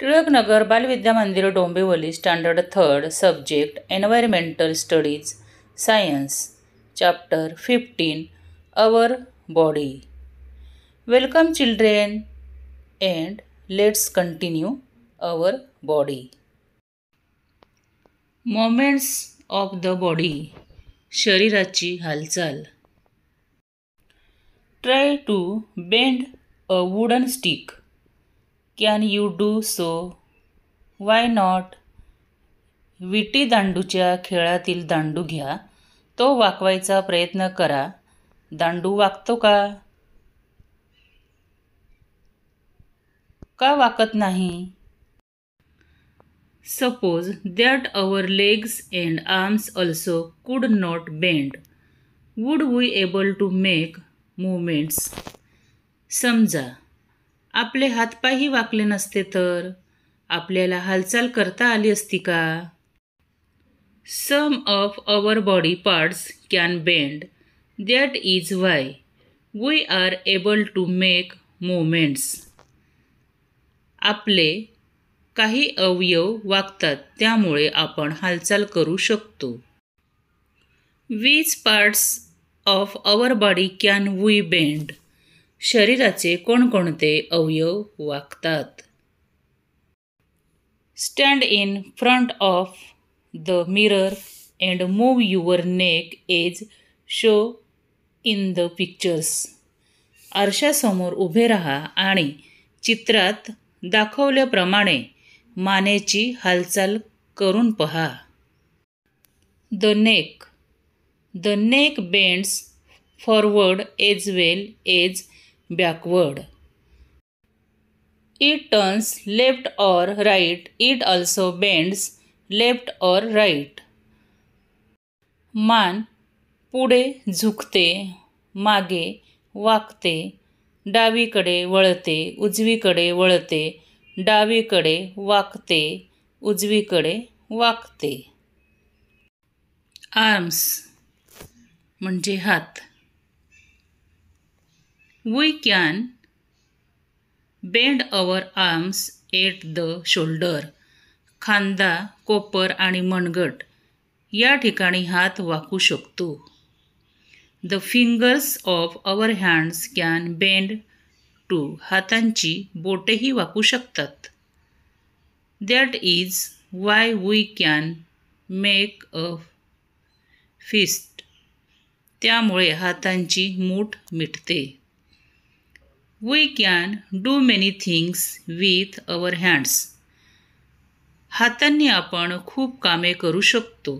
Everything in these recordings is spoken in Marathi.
Tilaknagar Balvidya Mandir Dombivli standard third subject environmental studies science chapter fifteen our body welcome children and let's continue our body movements of the body शरीराची हालचाल try to bend a wooden stick can you do so why not विटी दांडूच्या खेळातील दांडू घ्या तो वाकवायचा प्रयत्न करा दांडू वाकतो का का वाकत नाही suppose that our legs and arms also could not bend would we able to make movements समजा आपले हातपायही वाकले नसते तर आपल्याला हालचाल करता आली असती का some of our body parts can bend that is why we are able to make movements आपले काही अवयव वागतात त्यामुळे आपण हालचाल करू शकतो which parts of our body can we bend शरीराचे कोणकोणते अवयव वागतात stand in front of the mirror and move your neck as show in the pictures आरशासमोर उभे राहा आणि चित्रात दाखवल्याप्रमाणे मानेची हालचाल करून पहा the neck the neck bends forward as well as backward it turns left or right it also bends left or right मान पुढे झुकते मागे वाकते डावीकडे वळते उजवीकडे वळते डावीकडे वाकते उजवीकडे वाकते आर्म्स म्हणजे हात we can bend our arms at the shoulder खांदा कोपर आणि मणगट या ठिकाणी हात वाकू शकतो the fingers of our hands can bend too हातांची बोटेही वाकू शकतात that is why we can make a fist त्यामुळे हातांची मूठ मिटते we can do many things with our hands हातांनी आपण खूप कामे करू शकतो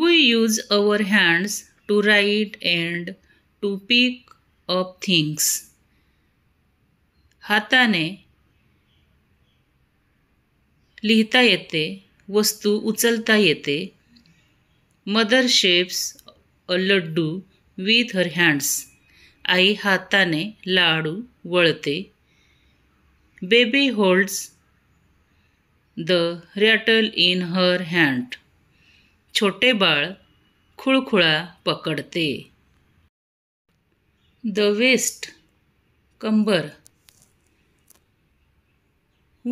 we use our hands to write and to pick up things हाताने लिहिता येते वस्तू उचलता येते mother shapes a laddu with her hands आई हाताने लाडू वळते baby holds the rattle in her hand छोटे बाळ खुळखुळा पकडते द वेस्ट कंबर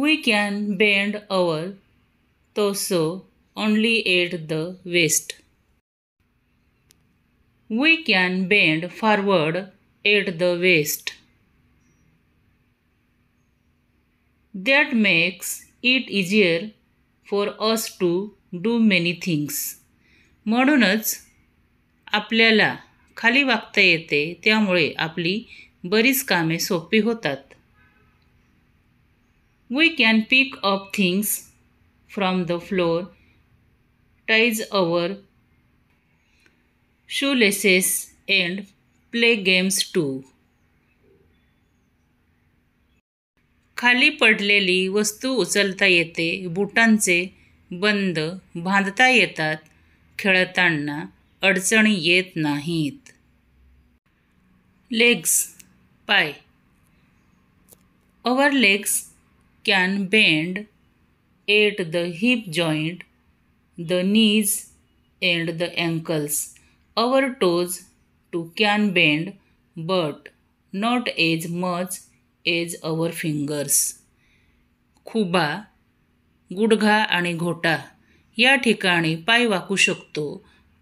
we can bend our torso only at the waist we can bend forward at the waist that makes it easier for us to do many things म्हणूनच आपल्याला खाली वागता येते त्यामुळे आपली बरीच कामे सोपी होतात we can pick up things from the floor ties our shoelaces and play games too. खाली पडलेली वस्तू उचलता येते बुटांचे बंद बांधता येतात खेळताना अडचणी येत नाहीत लेग्स पाय our legs can bend at the hip joint the knees and the ankles our toes too can bend but not as much as our fingers खुबा गुडघा आणि घोटा या ठिकाणी पाय वाकू शकतो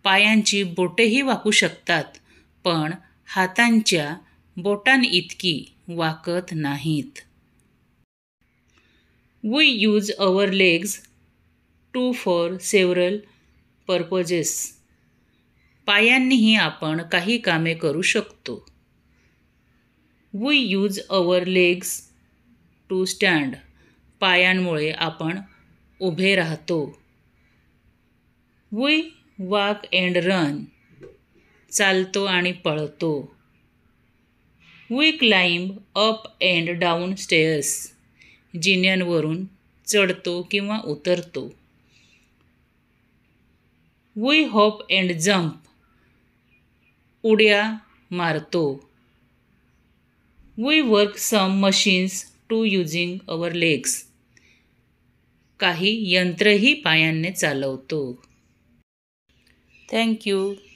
पायांची बोटेही वाकू शकतात पण हातांच्या बोटांइतकी वाकत नाहीत we use our legs to for several purposes पायांनीही आपण काही कामे करू शकतो we use our legs to stand पायांमुळे आपण उभे राहतो वी वाक अँड रन चालतो आणि पळतो we climb up and down stairs जिन्यांवरून चढतो किंवा उतरतो वी हॉप अँड जम्प उड्या मारतो we work some machines too using our legs काही यंत्रही पायांनी चालवतो थँक्यू